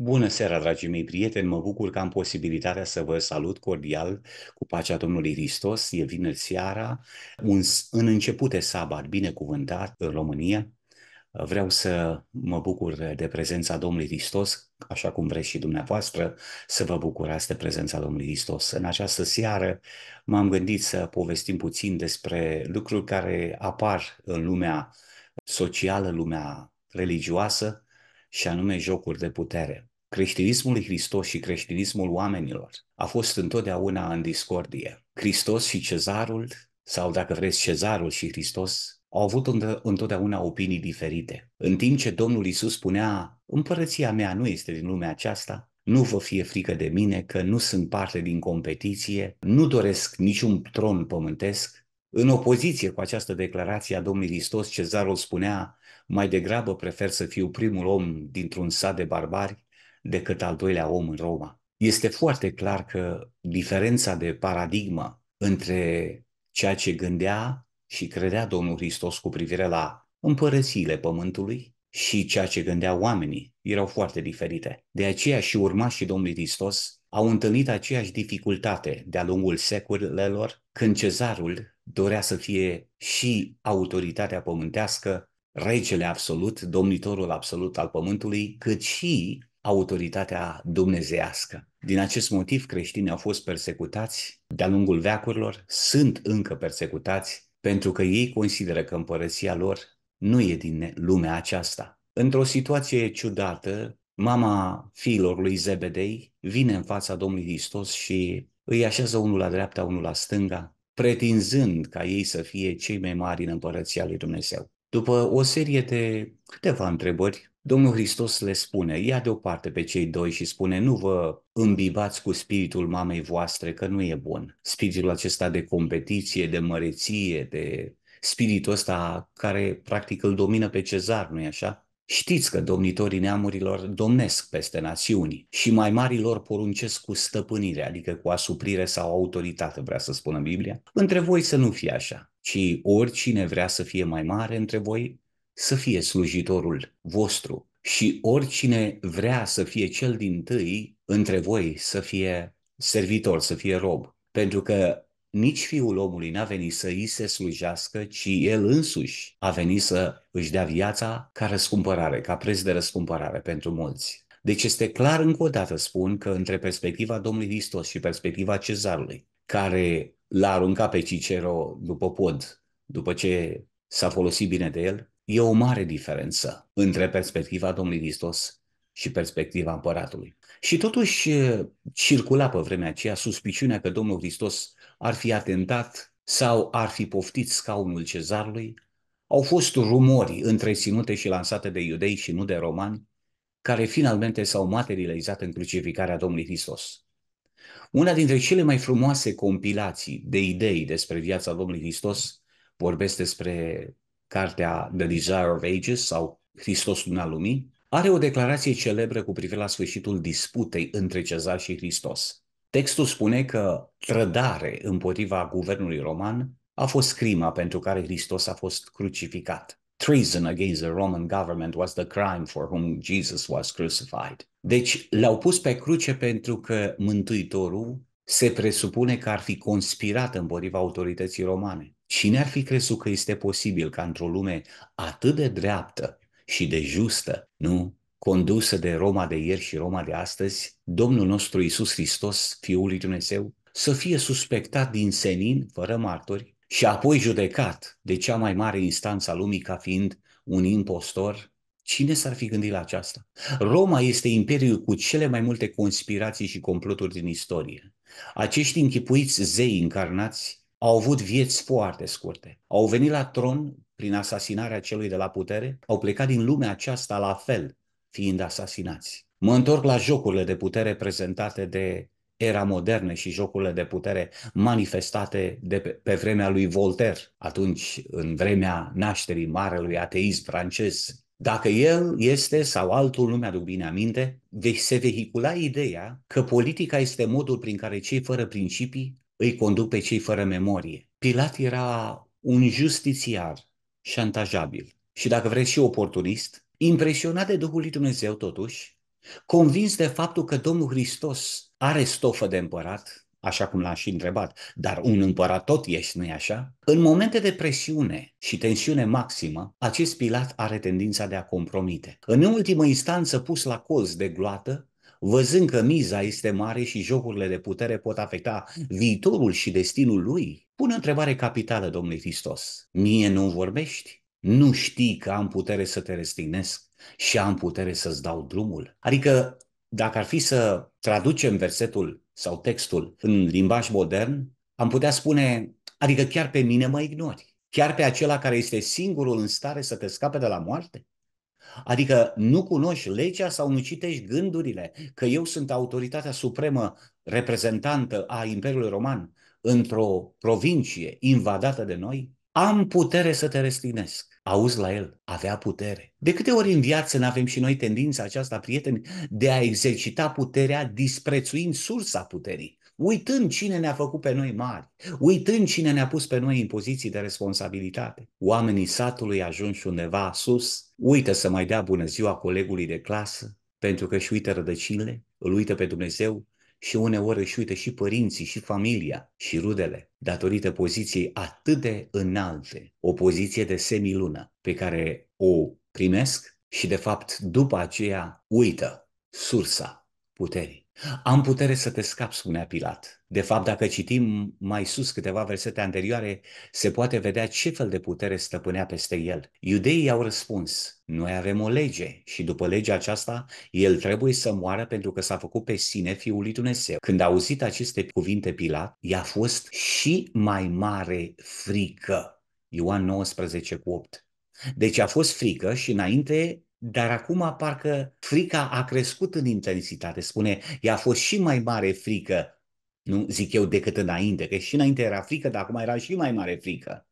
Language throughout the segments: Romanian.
Bună seara, dragii mei prieteni! Mă bucur că am posibilitatea să vă salut cordial cu pacea Domnului Hristos. E vineri seara, un, în de sabat binecuvântat în România. Vreau să mă bucur de prezența Domnului Hristos, așa cum vreți și dumneavoastră să vă bucurați de prezența Domnului Hristos. În această seară m-am gândit să povestim puțin despre lucruri care apar în lumea socială, lumea religioasă, și anume jocuri de putere. Creștinismul Hristos și creștinismul oamenilor a fost întotdeauna în discordie. Hristos și cezarul, sau dacă vreți cezarul și Hristos, au avut întotdeauna opinii diferite. În timp ce Domnul Isus spunea, împărăția mea nu este din lumea aceasta, nu vă fie frică de mine că nu sunt parte din competiție, nu doresc niciun tron pământesc. În opoziție cu această declarație a Domnului Hristos, cezarul spunea, mai degrabă prefer să fiu primul om dintr-un sat de barbari decât al doilea om în Roma. Este foarte clar că diferența de paradigmă între ceea ce gândea și credea Domnul Hristos cu privire la împărățiile pământului și ceea ce gândeau oamenii erau foarte diferite. De aceea și urmașii Domnului Hristos au întâlnit aceeași dificultate de-a lungul secolelor când cezarul dorea să fie și autoritatea pământească, regele absolut, domnitorul absolut al pământului, cât și autoritatea dumnezească. Din acest motiv, creștinii au fost persecutați de-a lungul veacurilor, sunt încă persecutați, pentru că ei consideră că împărăția lor nu e din lumea aceasta. Într-o situație ciudată, mama fiilor lui Zebedei vine în fața Domnului Hristos și îi așează unul la dreapta, unul la stânga, pretinzând ca ei să fie cei mai mari în împărăția lui Dumnezeu. După o serie de câteva întrebări, Domnul Hristos le spune, ia deoparte pe cei doi și spune, nu vă îmbibați cu spiritul mamei voastre, că nu e bun. Spiritul acesta de competiție, de măreție, de spiritul ăsta care practic îl domină pe cezar, nu-i așa? Știți că domnitorii neamurilor domnesc peste națiuni și mai mari lor poruncesc cu stăpânire, adică cu asuprire sau autoritate, vrea să spună Biblia. Între voi să nu fie așa, ci oricine vrea să fie mai mare între voi să fie slujitorul vostru și oricine vrea să fie cel din tâi între voi să fie servitor, să fie rob. Pentru că nici fiul omului n-a venit să îi se slujească, ci el însuși a venit să își dea viața ca răscumpărare, ca preț de răscumpărare pentru mulți. Deci este clar încă o dată spun că între perspectiva Domnului Hristos și perspectiva cezarului, care l-a aruncat pe Cicero după pod, după ce s-a folosit bine de el, E o mare diferență între perspectiva Domnului Hristos și perspectiva împăratului. Și totuși circula pe vremea aceea suspiciunea că Domnul Hristos ar fi atentat sau ar fi poftit scaunul cezarului, au fost rumori întreținute și lansate de iudei și nu de romani, care finalmente s-au materializat în crucificarea Domnului Hristos. Una dintre cele mai frumoase compilații de idei despre viața Domnului Hristos vorbesc despre cartea The Desire of Ages sau Hristos Luna Lumii, are o declarație celebră cu privire la sfârșitul disputei între Cezar și Hristos. Textul spune că trădare împotriva guvernului roman a fost crima pentru care Hristos a fost crucificat. Treason against the Roman government was the crime for whom Jesus was crucified. Deci l-au pus pe cruce pentru că Mântuitorul se presupune că ar fi conspirat împotriva autorității romane. Cine ar fi crezut că este posibil ca într-o lume atât de dreaptă și de justă, nu? Condusă de Roma de ieri și Roma de astăzi, Domnul nostru Isus Hristos, Fiul lui Dumnezeu, să fie suspectat din senin, fără martori, și apoi judecat de cea mai mare instanță a lumii ca fiind un impostor, Cine s-ar fi gândit la aceasta? Roma este imperiul cu cele mai multe conspirații și comploturi din istorie. Acești închipuiți zei încarnați au avut vieți foarte scurte. Au venit la tron prin asasinarea celui de la putere, au plecat din lumea aceasta la fel, fiind asasinați. Mă întorc la jocurile de putere prezentate de era modernă și jocurile de putere manifestate de pe, pe vremea lui Voltaire, atunci în vremea nașterii marelui ateism francez. Dacă el este sau altul, nu mi-aduc bine aminte, deci se vehicula ideea că politica este modul prin care cei fără principii îi conduc pe cei fără memorie. Pilat era un justițiar șantajabil și, dacă vreți, și oportunist, impresionat de Duhul lui Dumnezeu totuși, convins de faptul că Domnul Hristos are stofă de împărat, așa cum l-am și întrebat, dar un împărat tot ești, nu-i așa? În momente de presiune și tensiune maximă, acest Pilat are tendința de a compromite. În ultimă instanță pus la colț de gloată, văzând că miza este mare și jocurile de putere pot afecta viitorul și destinul lui, pune întrebare capitală, Domnului Hristos. Mie nu vorbești? Nu știi că am putere să te restinesc și am putere să-ți dau drumul? Adică, dacă ar fi să traducem versetul sau textul în limbaj modern, am putea spune, adică chiar pe mine mă ignori, chiar pe acela care este singurul în stare să te scape de la moarte. Adică nu cunoști legea sau nu citești gândurile că eu sunt autoritatea supremă reprezentantă a Imperiului Roman într-o provincie invadată de noi? am putere să te răstignesc. Auzi la el, avea putere. De câte ori în viață ne avem și noi tendința aceasta, prieteni, de a exercita puterea disprețuind sursa puterii, uitând cine ne-a făcut pe noi mari, uitând cine ne-a pus pe noi în poziții de responsabilitate. Oamenii satului ajunși undeva sus, uită să mai dea bună ziua colegului de clasă, pentru că își uită rădăcinile, îl uită pe Dumnezeu, și uneori își uită și părinții, și familia, și rudele, datorită poziției atât de înalte, o poziție de semilună pe care o primesc și, de fapt, după aceea uită sursa puterii. Am putere să te scap, spunea Pilat. De fapt, dacă citim mai sus câteva versete anterioare, se poate vedea ce fel de putere stăpânea peste el. Iudeii au răspuns, noi avem o lege și după legea aceasta el trebuie să moară pentru că s-a făcut pe sine Fiul lui Dumnezeu. Când a auzit aceste cuvinte Pilat, i-a fost și mai mare frică. Ioan 19 cu 8. Deci a fost frică și înainte dar acum parcă frica a crescut în intensitate. Spune, i a fost și mai mare frică, nu zic eu, decât înainte, că și înainte era frică, dar acum era și mai mare frică.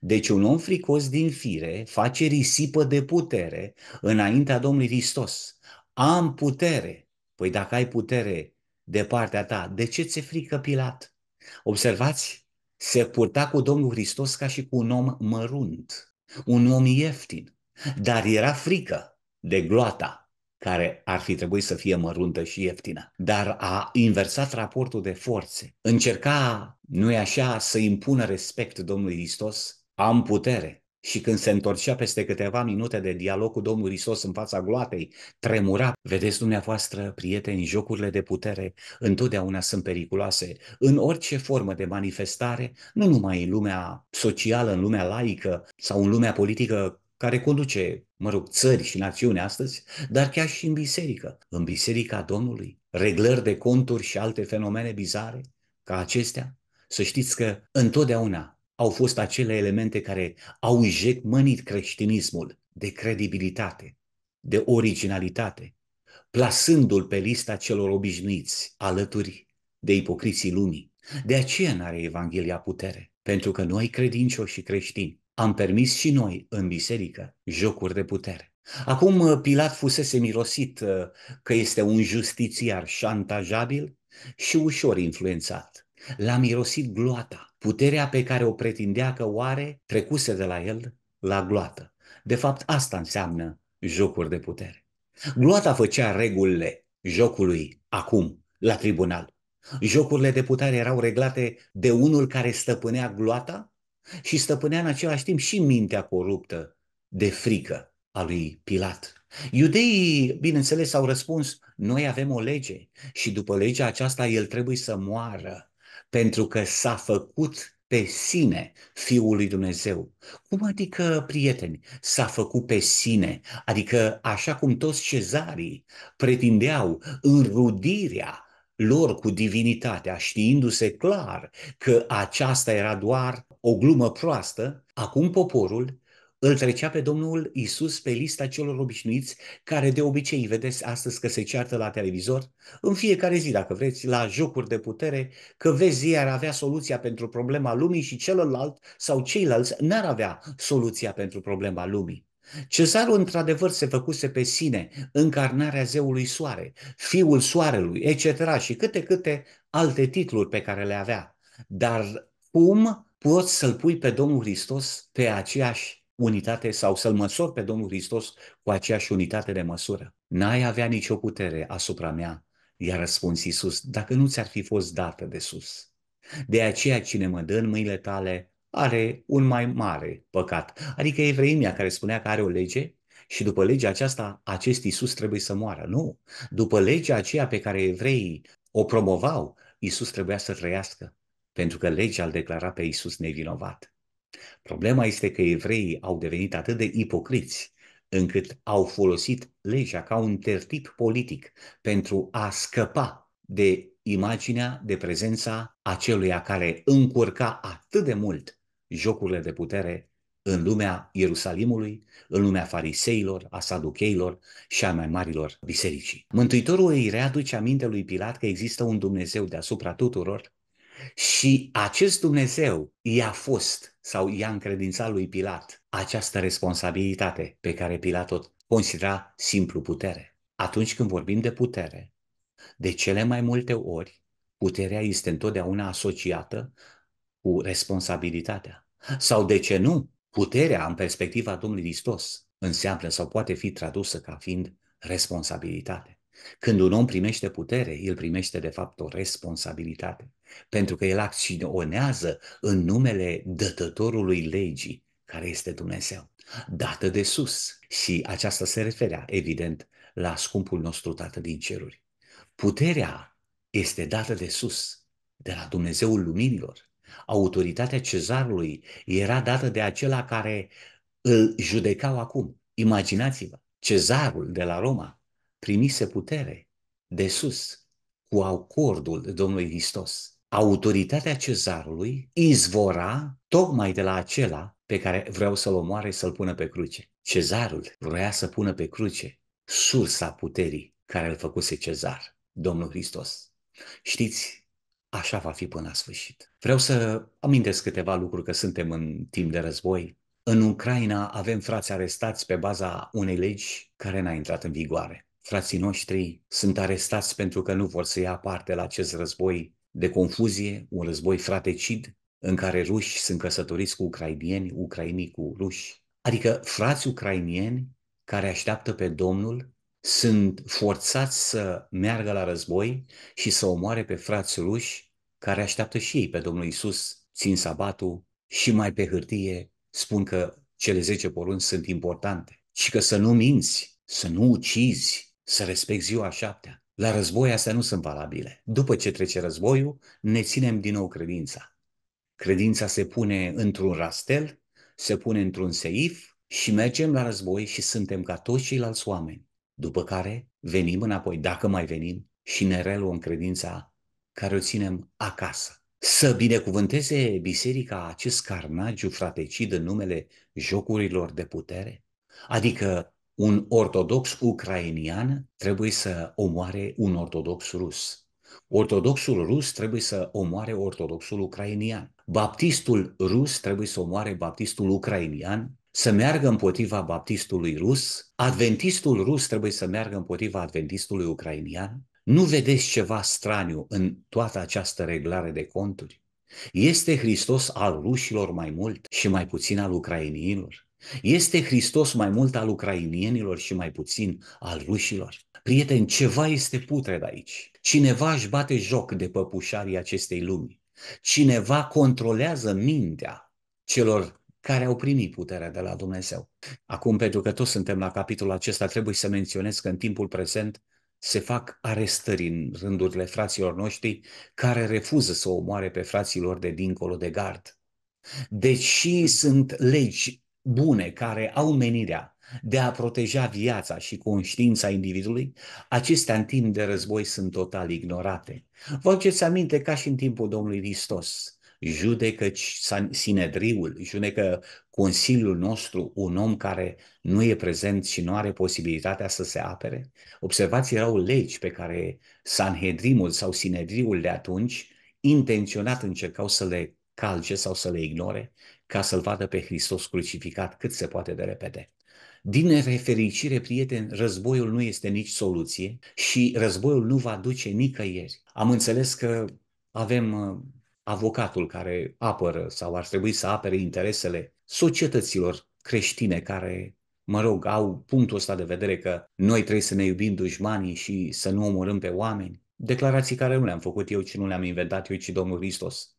Deci un om fricos din fire face risipă de putere înaintea Domnului Hristos. Am putere. Păi dacă ai putere de partea ta, de ce ți-e frică Pilat? Observați, se purta cu Domnul Hristos ca și cu un om mărunt, un om ieftin, dar era frică de gloata, care ar fi trebuit să fie măruntă și ieftină, dar a inversat raportul de forțe. Încerca, nu e așa, să impună respect Domnului Hristos, am putere. Și când se întorcea peste câteva minute de dialog cu Domnul Hristos în fața gloatei, tremura. Vedeți dumneavoastră, prieteni, jocurile de putere întotdeauna sunt periculoase. În orice formă de manifestare, nu numai în lumea socială, în lumea laică sau în lumea politică care conduce, mă rog, țări și națiuni astăzi, dar chiar și în biserică, în biserica Domnului, reglări de conturi și alte fenomene bizare ca acestea, să știți că întotdeauna au fost acele elemente care au jecmănit creștinismul de credibilitate, de originalitate, plasându-l pe lista celor obișnuiți alături de ipocriții lumii. De aceea nu are Evanghelia putere, pentru că noi credincioși și creștini am permis și noi în biserică jocuri de putere. Acum uh, Pilat fusese mirosit uh, că este un justițiar șantajabil și ușor influențat. L-a mirosit gloata, puterea pe care o pretindea că oare trecuse de la el la gloată. De fapt, asta înseamnă jocuri de putere. Gloata făcea regulile jocului acum, la tribunal. Jocurile de putere erau reglate de unul care stăpânea gloata și stăpânea în același timp și mintea coruptă de frică a lui Pilat. Iudeii, bineînțeles, au răspuns, noi avem o lege și după legea aceasta el trebuie să moară pentru că s-a făcut pe sine Fiul lui Dumnezeu. Cum adică, prieteni, s-a făcut pe sine? Adică așa cum toți cezarii pretindeau înrudirea lor cu divinitatea, știindu-se clar că aceasta era doar o glumă proastă, acum poporul îl trecea pe Domnul Isus pe lista celor obișnuiți, care de obicei vedeți astăzi că se ceartă la televizor, în fiecare zi, dacă vreți, la jocuri de putere, că vezi ei ar avea soluția pentru problema lumii și celălalt sau ceilalți n-ar avea soluția pentru problema lumii. Cezarul într-adevăr se făcuse pe sine încarnarea zeului soare, fiul soarelui, etc. și câte câte alte titluri pe care le avea. Dar cum poți să-L pui pe Domnul Hristos pe aceeași unitate sau să-L măsori pe Domnul Hristos cu aceeași unitate de măsură. N-ai avea nicio putere asupra mea, i-a răspuns Iisus, dacă nu ți-ar fi fost dată de sus. De aceea cine mă dă în mâinile tale are un mai mare păcat. Adică Evreimia care spunea că are o lege și după legea aceasta acest Iisus trebuie să moară. Nu, după legea aceea pe care evreii o promovau, Iisus trebuia să trăiască pentru că legea îl declara pe Iisus nevinovat. Problema este că evreii au devenit atât de ipocriți încât au folosit legea ca un tertip politic pentru a scăpa de imaginea, de prezența aceluia care încurca atât de mult jocurile de putere în lumea Ierusalimului, în lumea fariseilor, a saducheilor și a mai marilor bisericii. Mântuitorul îi readuce aminte lui Pilat că există un Dumnezeu deasupra tuturor și acest Dumnezeu i-a fost sau i-a încredințat lui Pilat această responsabilitate pe care Pilat o considera simplu putere. Atunci când vorbim de putere, de cele mai multe ori, puterea este întotdeauna asociată cu responsabilitatea. Sau de ce nu? Puterea, în perspectiva Domnului Hristos, înseamnă sau poate fi tradusă ca fiind responsabilitate. Când un om primește putere, el primește de fapt o responsabilitate pentru că el acționează în numele dătătorului legii, care este Dumnezeu, dată de sus. Și aceasta se referea, evident, la scumpul nostru Tată din ceruri. Puterea este dată de sus, de la Dumnezeul luminilor. Autoritatea cezarului era dată de acela care îl judecau acum. Imaginați-vă, cezarul de la Roma primise putere de sus cu acordul Domnului Hristos autoritatea cezarului izvora tocmai de la acela pe care vreau să-l omoare să-l pună pe cruce. Cezarul vroia să pună pe cruce sursa puterii care îl făcuse cezar, Domnul Hristos. Știți, așa va fi până la sfârșit. Vreau să amintesc câteva lucruri că suntem în timp de război. În Ucraina avem frați arestați pe baza unei legi care n-a intrat în vigoare. Frații noștri sunt arestați pentru că nu vor să ia parte la acest război de confuzie, un război fratecid în care ruși sunt căsătoriți cu ucrainieni, ucrainii cu ruși. Adică frați ucrainieni care așteaptă pe Domnul sunt forțați să meargă la război și să omoare pe frați ruși care așteaptă și ei pe Domnul Isus, țin sabatul și mai pe hârtie spun că cele 10 porunci sunt importante și că să nu minți, să nu ucizi, să respecti ziua șaptea, la război astea nu sunt valabile. După ce trece războiul, ne ținem din nou credința. Credința se pune într-un rastel, se pune într-un seif și mergem la război și suntem ca toți ceilalți oameni. După care venim înapoi, dacă mai venim, și ne reluăm credința care o ținem acasă. Să binecuvânteze biserica acest carnagiu fratecid în numele jocurilor de putere? Adică un ortodox ucrainian trebuie să omoare un ortodox rus. Ortodoxul rus trebuie să omoare ortodoxul ucrainian. Baptistul rus trebuie să omoare baptistul ucrainian, să meargă împotriva baptistului rus, adventistul rus trebuie să meargă împotriva adventistului ucrainian. Nu vedeți ceva straniu în toată această reglare de conturi? Este Hristos al rușilor mai mult și mai puțin al ucrainienilor? Este Hristos mai mult al ucrainienilor și mai puțin al rușilor? Prieteni, ceva este putred aici. Cineva își bate joc de păpușarii acestei lumi. Cineva controlează mintea celor care au primit puterea de la Dumnezeu. Acum, pentru că toți suntem la capitolul acesta, trebuie să menționez că în timpul prezent se fac arestări în rândurile fraților noștri care refuză să omoare pe fraților de dincolo de gard. Deși sunt legi bune care au menirea de a proteja viața și conștiința individului, acestea în timp de război sunt total ignorate. Vă aduceți aminte ca și în timpul Domnului Hristos, judecă Sinedriul, judecă Consiliul nostru un om care nu e prezent și nu are posibilitatea să se apere? Observați, erau legi pe care Sanhedrimul sau Sinedriul de atunci intenționat încercau să le calce sau să le ignore ca să-L vadă pe Hristos crucificat cât se poate de repede. Din nefericire, prieteni, războiul nu este nici soluție și războiul nu va duce nicăieri. Am înțeles că avem uh, avocatul care apără sau ar trebui să apere interesele societăților creștine care, mă rog, au punctul ăsta de vedere că noi trebuie să ne iubim dușmanii și să nu omorâm pe oameni. Declarații care nu le-am făcut eu, ci nu le-am inventat eu, ci Domnul Hristos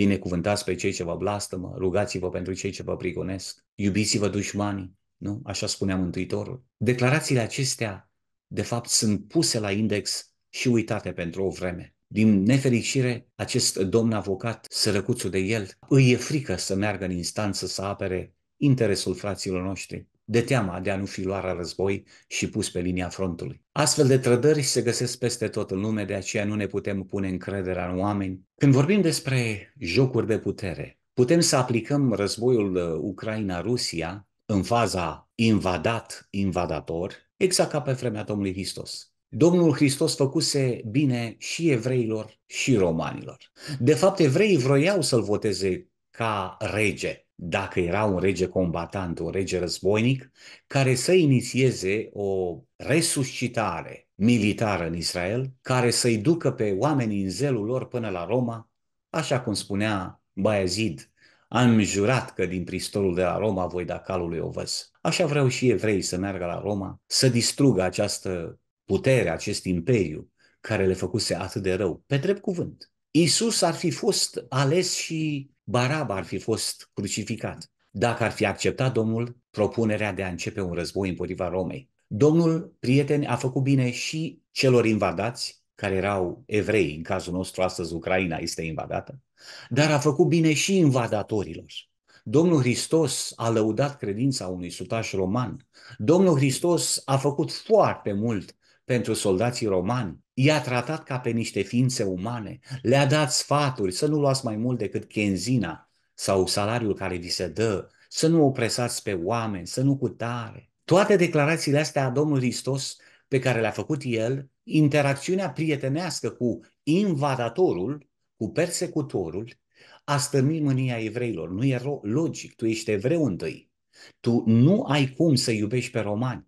binecuvântați pe cei ce vă blastămă, rugați-vă pentru cei ce vă prigonesc, iubiți-vă dușmanii, nu? Așa spunea Mântuitorul. Declarațiile acestea, de fapt, sunt puse la index și uitate pentru o vreme. Din nefericire, acest domn avocat, sărăcuțul de el, îi e frică să meargă în instanță să apere interesul fraților noștri de teama de a nu fi luat la război și pus pe linia frontului. Astfel de trădări se găsesc peste tot în lume, de aceea nu ne putem pune încrederea în oameni. Când vorbim despre jocuri de putere, putem să aplicăm războiul uh, Ucraina-Rusia în faza invadat-invadator, exact ca pe vremea Domnului Hristos. Domnul Hristos făcuse bine și evreilor și romanilor. De fapt, evreii vroiau să-l voteze ca rege, dacă era un rege combatant, un rege războinic, care să inițieze o resuscitare militară în Israel, care să-i ducă pe oamenii în zelul lor până la Roma, așa cum spunea Baezid, am jurat că din pristolul de la Roma voi da calul lui Ovăz. Așa vreau și evrei să meargă la Roma, să distrugă această putere, acest imperiu care le făcuse atât de rău, pe drept cuvânt. Isus ar fi fost ales și Baraba ar fi fost crucificat dacă ar fi acceptat Domnul propunerea de a începe un război împotriva Romei. Domnul, prieteni, a făcut bine și celor invadați, care erau evrei, în cazul nostru astăzi Ucraina este invadată, dar a făcut bine și invadatorilor. Domnul Hristos a lăudat credința unui sutaș roman. Domnul Hristos a făcut foarte mult pentru soldații romani. I-a tratat ca pe niște ființe umane, le-a dat sfaturi să nu luați mai mult decât chenzina sau salariul care vi se dă, să nu opresați pe oameni, să nu tare. Toate declarațiile astea a Domnului Hristos pe care le-a făcut el, interacțiunea prietenească cu invadatorul, cu persecutorul, a stârnit mânia evreilor. Nu e logic, tu ești evreu întâi. Tu nu ai cum să iubești pe romani.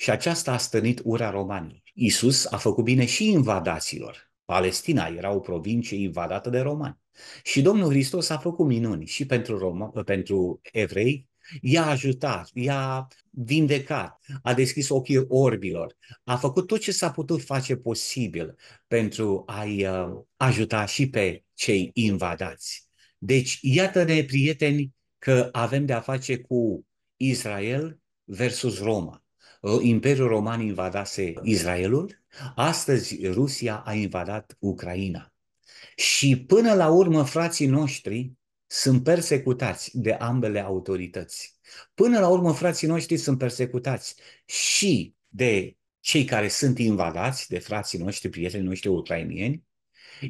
Și aceasta a stănit ura romanilor. Isus a făcut bine și invadaților. Palestina era o provincie invadată de romani. Și Domnul Hristos a făcut minuni și pentru, Roma, pentru evrei, i-a ajutat, i-a vindecat, a deschis ochii orbilor, a făcut tot ce s-a putut face posibil pentru a-i uh, ajuta și pe cei invadați. Deci, iată-ne, prieteni, că avem de-a face cu Israel versus Roma. Ă, Imperiul Roman invadase Israelul, astăzi Rusia a invadat Ucraina. Și până la urmă frații noștri sunt persecutați de ambele autorități. Până la urmă frații noștri sunt persecutați și de cei care sunt invadați, de frații noștri, prietenii noștri ucrainieni,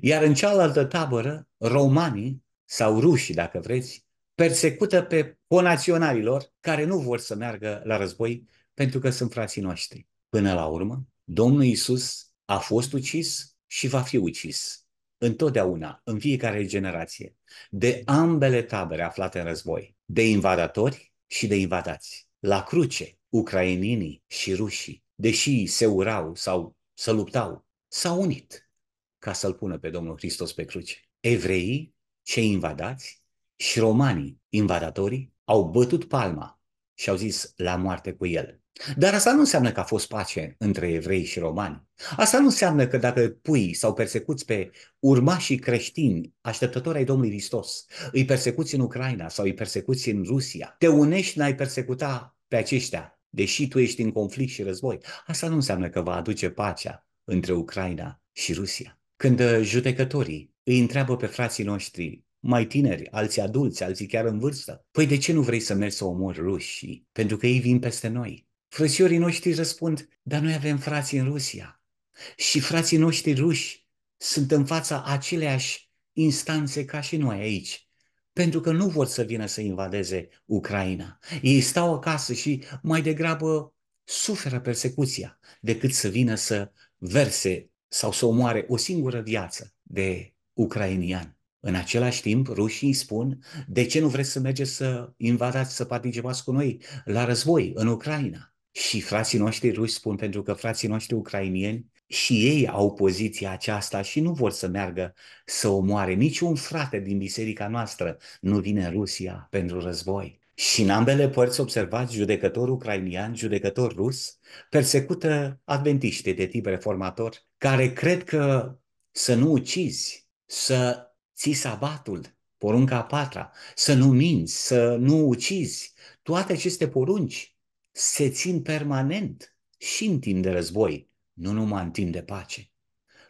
iar în cealaltă tabără, romanii sau rușii, dacă vreți, persecută pe conaționalilor care nu vor să meargă la război pentru că sunt frații noștri. Până la urmă, Domnul Isus a fost ucis și va fi ucis. Întotdeauna, în fiecare generație, de ambele tabere aflate în război, de invadatori și de invadați. La cruce, ucraininii și rușii, deși se urau sau se luptau, s-au unit ca să-L pună pe Domnul Hristos pe cruce. Evreii, cei invadați, și romanii, invadatorii, au bătut palma și au zis la moarte cu el. Dar asta nu înseamnă că a fost pace între evrei și romani. Asta nu înseamnă că dacă pui sau persecuți pe urmașii creștini, așteptători ai Domnului Hristos, îi persecuți în Ucraina sau îi persecuți în Rusia, te unești n-ai persecuta pe aceștia, deși tu ești în conflict și război. Asta nu înseamnă că va aduce pacea între Ucraina și Rusia. Când uh, judecătorii îi întreabă pe frații noștri mai tineri, alții adulți, alții chiar în vârstă. Păi de ce nu vrei să mergi să omori rușii? Pentru că ei vin peste noi. Frățiorii noștri răspund, dar noi avem frați în Rusia și frații noștri ruși sunt în fața aceleași instanțe ca și noi aici pentru că nu vor să vină să invadeze Ucraina. Ei stau acasă și mai degrabă suferă persecuția decât să vină să verse sau să omoare o singură viață de ucrainian. În același timp, rușii spun, de ce nu vreți să mergeți să invadați, să participați cu noi la război în Ucraina? și frații noștri ruși spun pentru că frații noștri ucrainieni și ei au poziția aceasta și nu vor să meargă să omoare. Niciun frate din biserica noastră nu vine în Rusia pentru război. Și în ambele părți observați judecător ucrainian, judecător rus, persecută adventiște de tip reformator, care cred că să nu ucizi, să ții sabatul, porunca a patra, să nu minți, să nu ucizi, toate aceste porunci se țin permanent și în timp de război, nu numai în timp de pace.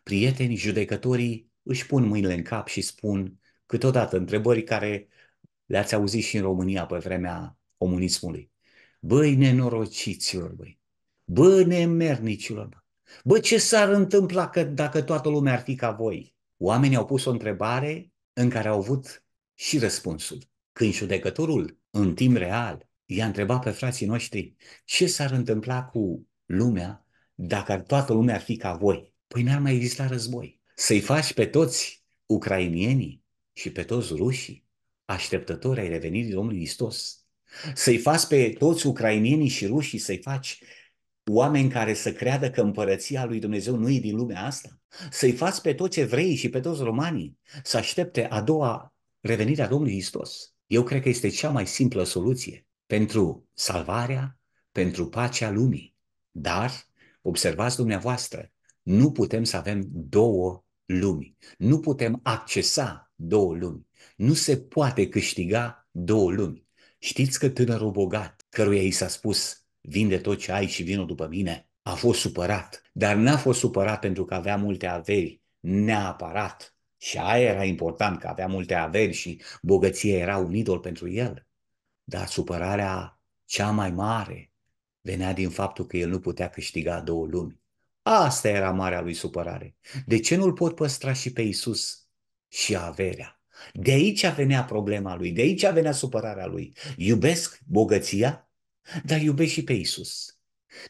Prietenii, judecătorii își pun mâinile în cap și spun câteodată întrebări care le-ați auzit și în România pe vremea comunismului. Băi nenorociților, băi! Bă nemerniciilor, bă! Bă, ce s-ar întâmpla că, dacă toată lumea ar fi ca voi? Oamenii au pus o întrebare în care au avut și răspunsul. Când judecătorul, în timp real, i-a întrebat pe frații noștri ce s-ar întâmpla cu lumea dacă toată lumea ar fi ca voi. Păi n-ar mai exista război. Să-i faci pe toți ucrainienii și pe toți rușii așteptători ai revenirii Domnului Hristos. Să-i faci pe toți ucrainienii și rușii, să-i faci oameni care să creadă că împărăția lui Dumnezeu nu e din lumea asta. Să-i faci pe toți evrei și pe toți romanii să aștepte a doua revenire a Domnului Hristos. Eu cred că este cea mai simplă soluție pentru salvarea, pentru pacea lumii. Dar, observați dumneavoastră, nu putem să avem două lumi. Nu putem accesa două lumi. Nu se poate câștiga două lumi. Știți că tânărul bogat, căruia i s-a spus, vinde tot ce ai și vină după mine, a fost supărat. Dar n-a fost supărat pentru că avea multe averi, neapărat. Și aia era important, că avea multe averi și bogăția era un idol pentru el. Dar supărarea cea mai mare venea din faptul că el nu putea câștiga două lumi. Asta era marea lui supărare. De ce nu-l pot păstra și pe Isus și averea? De aici venea problema lui, de aici venea supărarea lui. Iubesc bogăția, dar iubesc și pe Isus.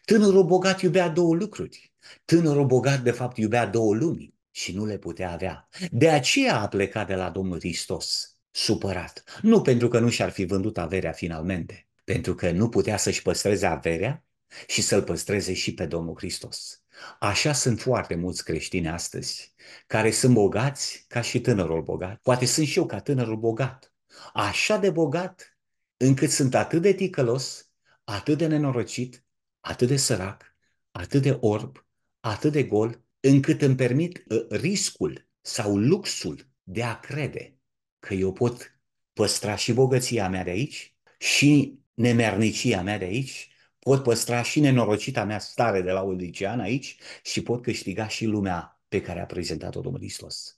Tânărul bogat iubea două lucruri. Tânărul bogat, de fapt, iubea două lumi și nu le putea avea. De aceea a plecat de la Domnul Hristos supărat. Nu pentru că nu și-ar fi vândut averea finalmente, pentru că nu putea să-și păstreze averea și să-L păstreze și pe Domnul Hristos. Așa sunt foarte mulți creștini astăzi, care sunt bogați ca și tânărul bogat. Poate sunt și eu ca tânărul bogat. Așa de bogat, încât sunt atât de ticălos, atât de nenorocit, atât de sărac, atât de orb, atât de gol, încât îmi permit uh, riscul sau luxul de a crede că eu pot păstra și bogăția mea de aici și nemernicia mea de aici, pot păstra și nenorocita mea stare de la Odician aici și pot câștiga și lumea pe care a prezentat-o Domnul Isus.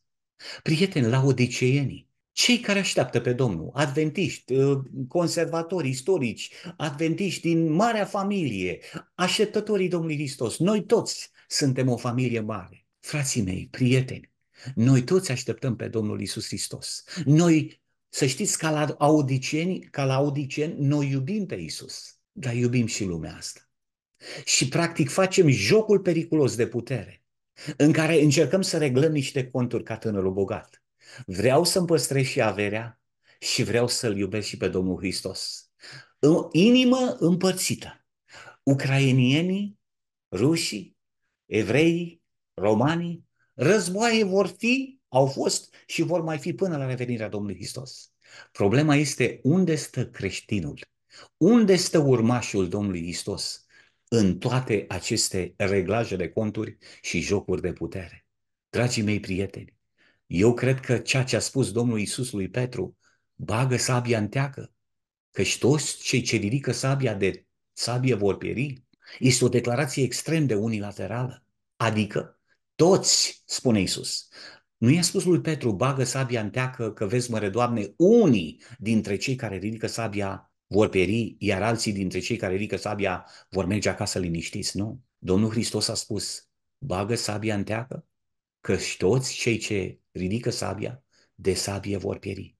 Prieteni, la odiceienii, cei care așteaptă pe Domnul, adventiști, uh, conservatori, istorici, adventiști din marea familie, așteptătorii Domnului Hristos, noi toți suntem o familie mare. Frații mei, prieteni, noi toți așteptăm pe Domnul Isus Hristos. Noi, să știți, ca la audicieni, ca la audicieni, noi iubim pe Isus, dar iubim și lumea asta. Și practic facem jocul periculos de putere, în care încercăm să reglăm niște conturi ca tânărul bogat. Vreau să-mi păstrez și averea și vreau să-L iubesc și pe Domnul Hristos. În inimă împărțită. Ucrainienii, rușii, evreii, romanii, Războaie vor fi, au fost și vor mai fi până la revenirea Domnului Hristos. Problema este unde stă creștinul, unde stă urmașul Domnului Hristos în toate aceste reglaje de conturi și jocuri de putere. Dragii mei prieteni, eu cred că ceea ce a spus Domnul Iisus lui Petru, bagă sabia în teacă, și toți cei ce ridică sabia de sabie vor pieri, este o declarație extrem de unilaterală. Adică toți, spune Isus. Nu i-a spus lui Petru, bagă sabia în teacă, că vezi, măre Doamne, unii dintre cei care ridică sabia vor peri, iar alții dintre cei care ridică sabia vor merge acasă liniștiți, nu? Domnul Hristos a spus, bagă sabia în teacă, că toți cei ce ridică sabia, de sabie vor pieri.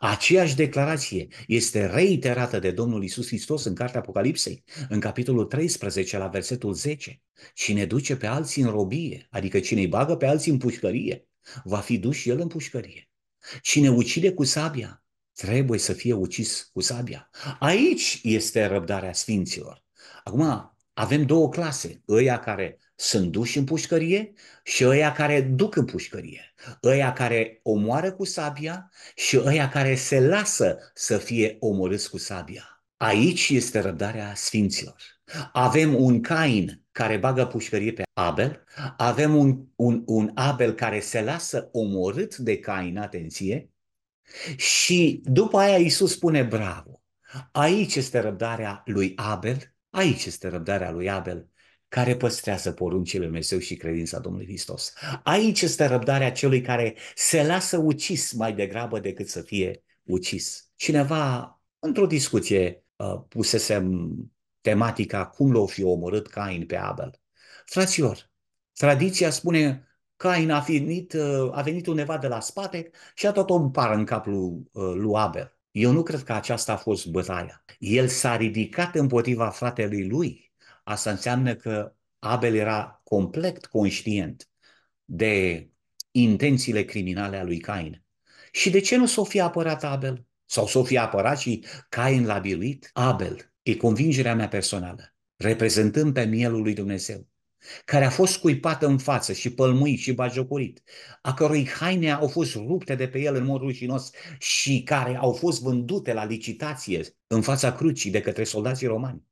Aceeași declarație este reiterată de Domnul Isus Hristos în Cartea Apocalipsei, în capitolul 13, la versetul 10. Cine duce pe alții în robie, adică cine îi bagă pe alții în pușcărie, va fi dus el în pușcărie. Cine ucide cu sabia, trebuie să fie ucis cu sabia. Aici este răbdarea sfinților. Acum, avem două clase, ăia care sunt duși în pușcărie și ăia care duc în pușcărie, ăia care omoară cu sabia și ăia care se lasă să fie omorâți cu sabia. Aici este răbdarea sfinților. Avem un Cain care bagă pușcărie pe Abel, avem un, un, un Abel care se lasă omorât de Cain, atenție, și după aia Iisus spune bravo. Aici este răbdarea lui Abel, aici este răbdarea lui Abel care păstrează poruncile lui Dumnezeu și credința Domnului Hristos. Aici este răbdarea celui care se lasă ucis mai degrabă decât să fie ucis. Cineva, într-o discuție, uh, pusesem tematica cum l-o fi omorât Cain pe Abel. Fraților, tradiția spune Cain a venit, uh, a venit undeva de la spate și a dat o pară în capul uh, lui Abel. Eu nu cred că aceasta a fost bătaia. El s-a ridicat împotriva fratelui lui Asta înseamnă că Abel era complet conștient de intențiile criminale a lui Cain. Și de ce nu s-o fi apărat Abel? Sau s-o fi apărat și Cain l-a biluit? Abel, e convingerea mea personală, reprezentând pe mielul lui Dumnezeu, care a fost scuipat în față și pălmuit și bagiocorit, a cărui haine au fost rupte de pe el în mod rușinos și care au fost vândute la licitație în fața crucii de către soldații romani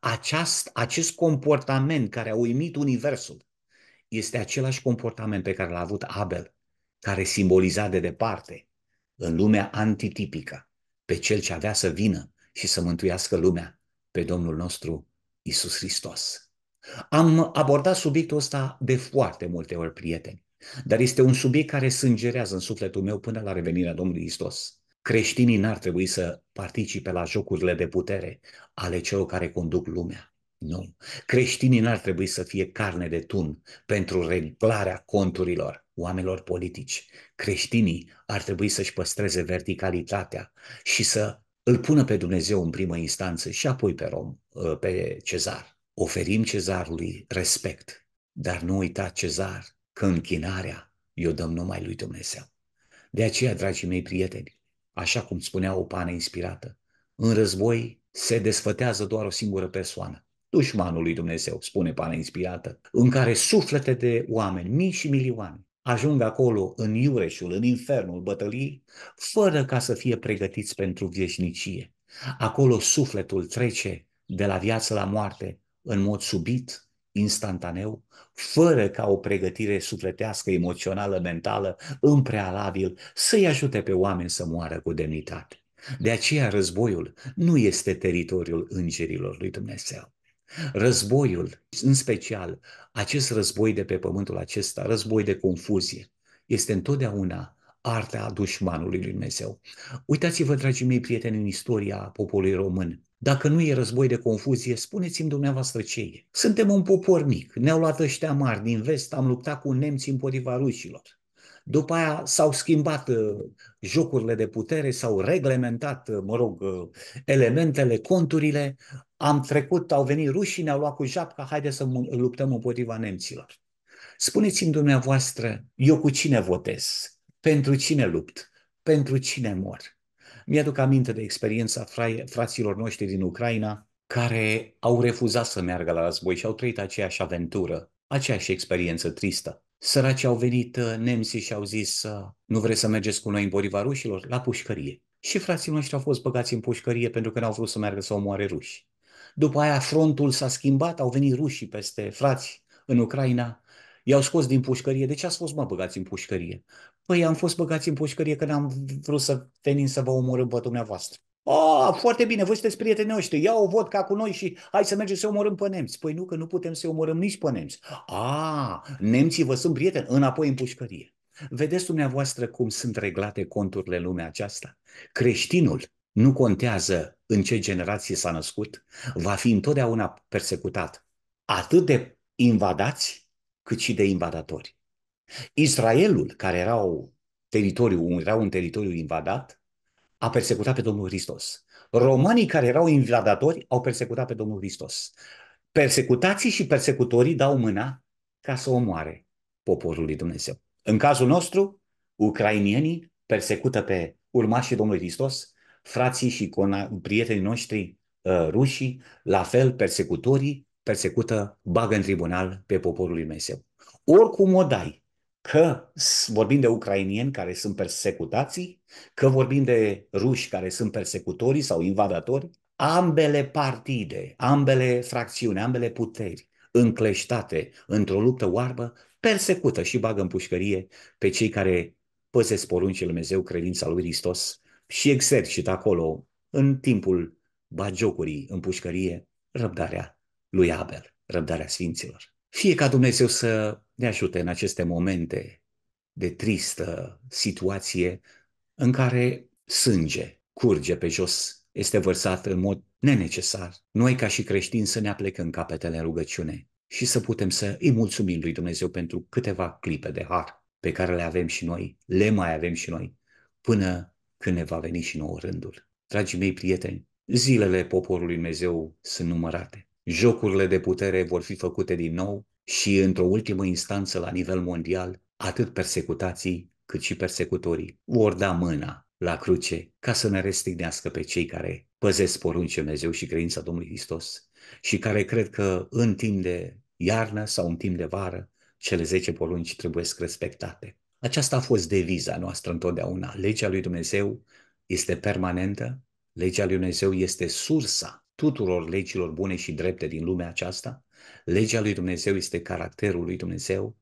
aceast, acest comportament care a uimit Universul este același comportament pe care l-a avut Abel, care simboliza de departe, în lumea antitipică, pe cel ce avea să vină și să mântuiască lumea, pe Domnul nostru Isus Hristos. Am abordat subiectul ăsta de foarte multe ori, prieteni, dar este un subiect care sângerează în sufletul meu până la revenirea Domnului Hristos creștinii n-ar trebui să participe la jocurile de putere ale celor care conduc lumea. Nu. Creștinii n-ar trebui să fie carne de tun pentru reglarea conturilor oamenilor politici. Creștinii ar trebui să-și păstreze verticalitatea și să îl pună pe Dumnezeu în primă instanță și apoi pe, rom, ă, pe cezar. Oferim cezarului respect, dar nu uita cezar că închinarea i-o dăm numai lui Dumnezeu. De aceea, dragii mei prieteni, așa cum spunea o pană inspirată. În război se desfătează doar o singură persoană, dușmanul lui Dumnezeu, spune pană inspirată, în care suflete de oameni, mii și milioane, ajung acolo în iureșul, în infernul bătăliei, fără ca să fie pregătiți pentru veșnicie. Acolo sufletul trece de la viață la moarte în mod subit, instantaneu, fără ca o pregătire sufletească, emoțională, mentală, în prealabil, să-i ajute pe oameni să moară cu demnitate. De aceea războiul nu este teritoriul îngerilor lui Dumnezeu. Războiul, în special acest război de pe pământul acesta, război de confuzie, este întotdeauna arta dușmanului lui Dumnezeu. Uitați-vă, dragii mei prieteni, în istoria poporului român. Dacă nu e război de confuzie, spuneți-mi dumneavoastră ce e. Suntem un popor mic, ne-au luat ăștia mari din vest, am luptat cu nemții împotriva rușilor. După aia s-au schimbat uh, jocurile de putere, s-au reglementat, uh, mă rog, uh, elementele, conturile. Am trecut, au venit rușii, ne-au luat cu japca, haide să luptăm împotriva nemților. Spuneți-mi dumneavoastră, eu cu cine votez? Pentru cine lupt? Pentru cine mor? Mi-aduc aminte de experiența fra- fraților noștri din Ucraina care au refuzat să meargă la război și au trăit aceeași aventură, aceeași experiență tristă. Săracii au venit uh, nemții și au zis uh, nu vreți să mergeți cu noi împotriva rușilor? La pușcărie. Și frații noștri au fost băgați în pușcărie pentru că n-au vrut să meargă să omoare ruși. După aia frontul s-a schimbat, au venit rușii peste frați în Ucraina, i-au scos din pușcărie. De ce ați fost, mă, băgați în pușcărie? Păi am fost băgați în pușcărie că n-am vrut să venim să vă omorâm pe dumneavoastră. A, foarte bine, voi sunteți prietenii noștri, ia o vodka cu noi și hai să mergem să omorâm pe nemți. Păi nu, că nu putem să omorâm nici pe nemți. A, nemții vă sunt prieteni, înapoi în pușcărie. Vedeți dumneavoastră cum sunt reglate conturile lumea aceasta? Creștinul nu contează în ce generație s-a născut, va fi întotdeauna persecutat, atât de invadați cât și de invadatori. Israelul, care era, o teritoriu, era un teritoriu invadat, a persecutat pe Domnul Hristos. Romanii care erau invadatori au persecutat pe Domnul Hristos. Persecutații și persecutorii dau mâna ca să omoare poporul lui Dumnezeu. În cazul nostru, ucrainienii persecută pe urmașii Domnului Hristos, frații și cona- prietenii noștri uh, rușii, la fel persecutorii persecută, bagă în tribunal pe poporul lui Dumnezeu. Oricum o dai, că vorbim de ucrainieni care sunt persecutații, că vorbim de ruși care sunt persecutorii sau invadatori, ambele partide, ambele fracțiuni, ambele puteri încleștate într-o luptă oarbă, persecută și bagă în pușcărie pe cei care păzesc poruncile Lui Dumnezeu, credința Lui Hristos și exercită acolo, în timpul bagiocurii în pușcărie, răbdarea lui Abel, răbdarea Sfinților. Fie ca Dumnezeu să ne ajute în aceste momente de tristă situație în care sânge curge pe jos, este vărsat în mod nenecesar. Noi ca și creștini să ne aplecăm capetele în rugăciune și să putem să îi mulțumim lui Dumnezeu pentru câteva clipe de har pe care le avem și noi, le mai avem și noi, până când ne va veni și nouă rândul. Dragii mei prieteni, zilele poporului Dumnezeu sunt numărate. Jocurile de putere vor fi făcute din nou și, într-o ultimă instanță, la nivel mondial, atât persecutații cât și persecutorii vor da mâna la cruce ca să ne restignească pe cei care păzesc poruncii Dumnezeu și credința Domnului Hristos și care cred că în timp de iarnă sau în timp de vară cele 10 porunci trebuie respectate. Aceasta a fost deviza noastră întotdeauna. Legea lui Dumnezeu este permanentă, legea lui Dumnezeu este sursa tuturor legilor bune și drepte din lumea aceasta Legea lui Dumnezeu este caracterul lui Dumnezeu,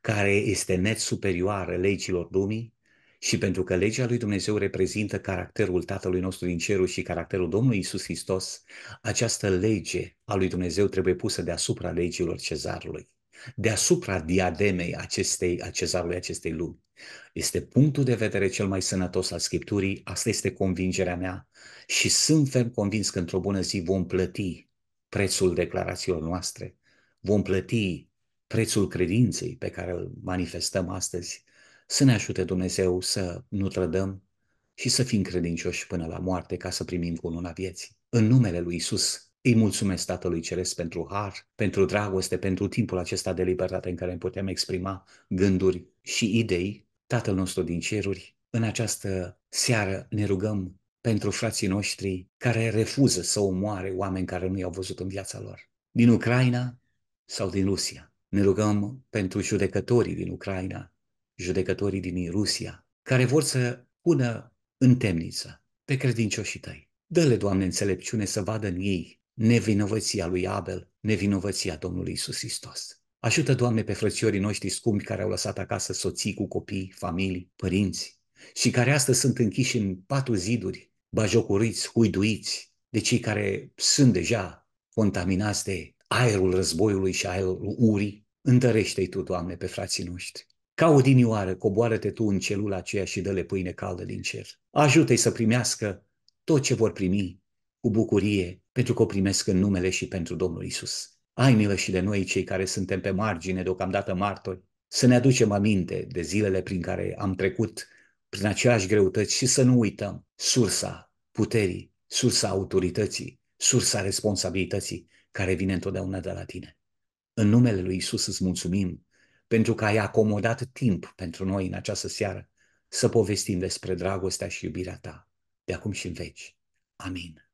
care este net superioară legilor lumii și pentru că legea lui Dumnezeu reprezintă caracterul Tatălui nostru din cerul și caracterul Domnului Isus Hristos, această lege a lui Dumnezeu trebuie pusă deasupra legilor cezarului, deasupra diademei acestei, a cezarului acestei lumi. Este punctul de vedere cel mai sănătos al Scripturii, asta este convingerea mea și sunt ferm convins că într-o bună zi vom plăti prețul declarațiilor noastre, vom plăti prețul credinței pe care îl manifestăm astăzi. Să ne ajute Dumnezeu să nu trădăm și să fim credincioși până la moarte ca să primim cununa vieții. În numele lui Isus, îi mulțumesc Tatălui Ceresc pentru har, pentru dragoste, pentru timpul acesta de libertate în care îmi putem exprima gânduri și idei. Tatăl nostru din ceruri, în această seară ne rugăm pentru frații noștri care refuză să omoare oameni care nu i-au văzut în viața lor, din Ucraina sau din Rusia. Ne rugăm pentru judecătorii din Ucraina, judecătorii din Rusia, care vor să pună în temniță pe credincioșii tăi. Dă-le, Doamne, înțelepciune să vadă în ei nevinovăția lui Abel, nevinovăția Domnului Isus Hristos. Ajută, Doamne, pe frățiorii noștri scumpi care au lăsat acasă soții cu copii, familii, părinți și care astăzi sunt închiși în patru ziduri bajocuriți, huiduiți de cei care sunt deja contaminați de aerul războiului și aerul urii, întărește-i tu, Doamne, pe frații noștri. Ca o dinioară, coboară-te tu în celula aceea și dă-le pâine caldă din cer. Ajută-i să primească tot ce vor primi cu bucurie, pentru că o primesc în numele și pentru Domnul Isus. Ai milă și de noi, cei care suntem pe margine, deocamdată martori, să ne aducem aminte de zilele prin care am trecut prin aceeași greutăți și să nu uităm sursa puterii, sursa autorității, sursa responsabilității care vine întotdeauna de la tine. În numele lui Isus îți mulțumim pentru că ai acomodat timp pentru noi în această seară să povestim despre dragostea și iubirea ta, de acum și în veci. Amin.